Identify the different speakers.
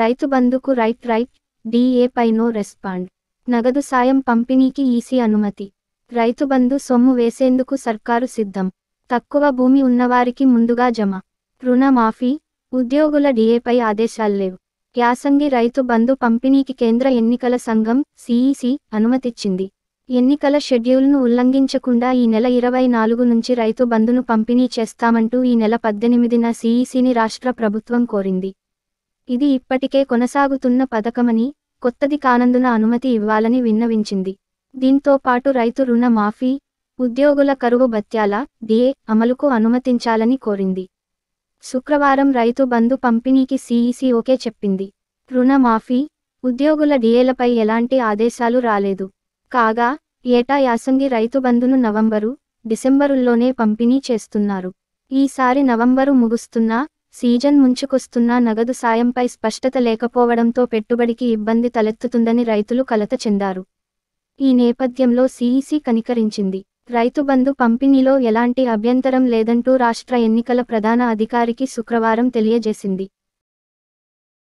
Speaker 1: రైతు బంధుకు right right డిఏపై నో రెస్పాండ్ నగదు సాయం పంపిణీకి ఈసీ అనుమతి రైతు బంధు సొమ్ము వేసేందుకు సర్కారు సిద్ధం తక్కువ భూమి ఉన్నవారికి ముందుగా జమ రుణమాఫీ ఉద్యోగుల డిఏపై ఆదేశాలు లేవు యాసంగి రైతు బంధు పంపిణీకి కేంద్ర ఎన్నికల సంఘం సిఈసి అనుమతిచ్చింది ఎన్నికల షెడ్యూల్ను ఉల్లంఘించకుండా ఈ నెల ఇరవై నాలుగు నుంచి రైతు బంధును పంపిణీ చేస్తామంటూ ఈ నెల పద్దెనిమిదిన సిఈసిని రాష్ట్ర ప్రభుత్వం కోరింది ఇది ఇప్పటికే కొనసాగుతున్న పథకమని కొత్తది కానందున అనుమతి ఇవ్వాలని విన్నవించింది దీంతో పాటు రైతు రుణ మాఫీ ఉద్యోగుల కరువు భత్యాల డిఏ అమలుకు అనుమతించాలని కోరింది శుక్రవారం రైతు బంధు పంపిణీకి సీఈసీ ఓకే చెప్పింది రుణ మాఫీ ఉద్యోగుల డిఏలపై ఎలాంటి ఆదేశాలు రాలేదు కాగా ఏటా యాసంగి రైతు బంధును నవంబరు డిసెంబరుల్లోనే పంపిణీ చేస్తున్నారు ఈసారి నవంబరు ముగుస్తున్నా సీజన్ ముంచుకొస్తున్నా నగదు సాయంపై స్పష్టత లేకపోవడంతో పెట్టుబడికి ఇబ్బంది తలెత్తుతుందని రైతులు కలత చెందారు ఈ నేపథ్యంలో సీఈసీ కనికరించింది రైతుబంధు పంపిణీలో ఎలాంటి అభ్యంతరం లేదంటూ రాష్ట్ర ఎన్నికల ప్రధాన అధికారికి శుక్రవారం తెలియజేసింది